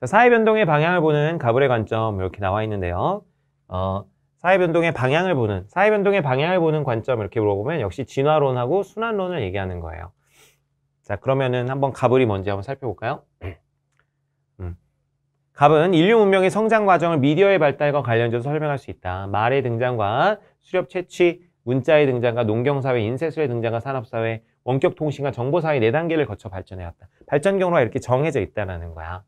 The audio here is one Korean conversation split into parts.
자, 사회 변동의 방향을 보는 가불의 관점 이렇게 나와 있는데요. 어, 사회 변동의 방향을 보는 사회 변동의 방향을 보는 관점 이렇게 물어보면 역시 진화론하고 순환론을 얘기하는 거예요. 자 그러면은 한번 갑을이 뭔지 한번 살펴볼까요? 음. 갑은 인류 문명의 성장 과정을 미디어의 발달과 관련해서 설명할 수 있다. 말의 등장과 수렵 채취, 문자의 등장과 농경사회, 인쇄술의 등장과 산업사회, 원격 통신과 정보사회 네 단계를 거쳐 발전해왔다. 발전 경로가 이렇게 정해져 있다는 거야.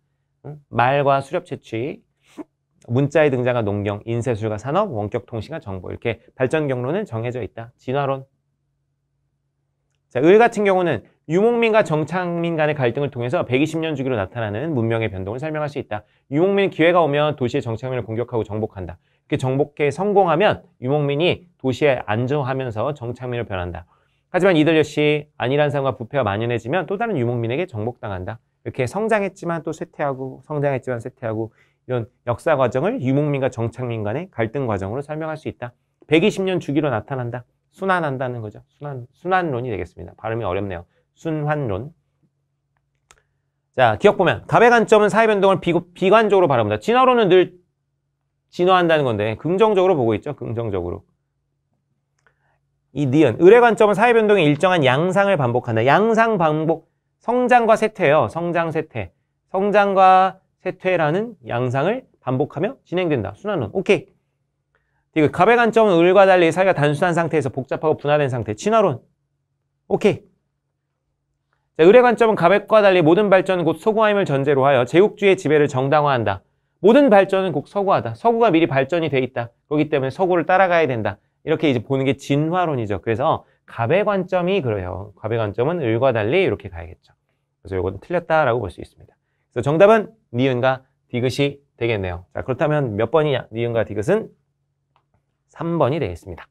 말과 수렵 채취, 문자의 등장과 농경, 인쇄술과 산업, 원격 통신과 정보 이렇게 발전 경로는 정해져 있다. 진화론. 자, 을 같은 경우는 유목민과 정착민 간의 갈등을 통해서 120년 주기로 나타나는 문명의 변동을 설명할 수 있다. 유목민 기회가 오면 도시의 정착민을 공격하고 정복한다. 그 정복에 성공하면 유목민이 도시에 안정하면서 정착민을 변한다. 하지만 이들 역시 안일한 삶과 부패가 만연해지면 또 다른 유목민에게 정복당한다. 이렇게 성장했지만 또 쇠퇴하고 성장했지만 쇠퇴하고 이런 역사 과정을 유목민과 정착민 간의 갈등 과정으로 설명할 수 있다. 120년 주기로 나타난다. 순환한다는 거죠. 순환, 순환론이 되겠습니다. 발음이 어렵네요. 순환론. 자, 기억 보면 갑의 관점은 사회 변동을 비, 비관적으로 바라본다. 진화론은 늘 진화한다는 건데 긍정적으로 보고 있죠. 긍정적으로. 이 니은, 의뢰 관점은 사회 변동의 일정한 양상을 반복한다. 양상 반복, 성장과 쇠퇴요 성장, 쇠퇴. 성장과 쇠퇴라는 양상을 반복하며 진행된다. 순환론. 오케이. 이거 갑의 관점은 을과 달리 사이가 단순한 상태에서 복잡하고 분화된 상태. 친화론 오케이. 자, 을의 관점은 갑과 달리 모든 발전은 곧서구함을 전제로 하여 제국주의 지배를 정당화한다. 모든 발전은 곧 서구하다. 서구가 미리 발전이 돼 있다. 그렇기 때문에 서구를 따라가야 된다. 이렇게 이제 보는 게 진화론이죠. 그래서 갑의 관점이 그래요. 갑의 관점은 을과 달리 이렇게 가야겠죠. 그래서 이건 틀렸다라고 볼 수 있습니다. 그래서 정답은 니은과 디귿이 되겠네요. 자, 그렇다면 몇 번이냐? 니은과 디귿은 3번이 되겠습니다.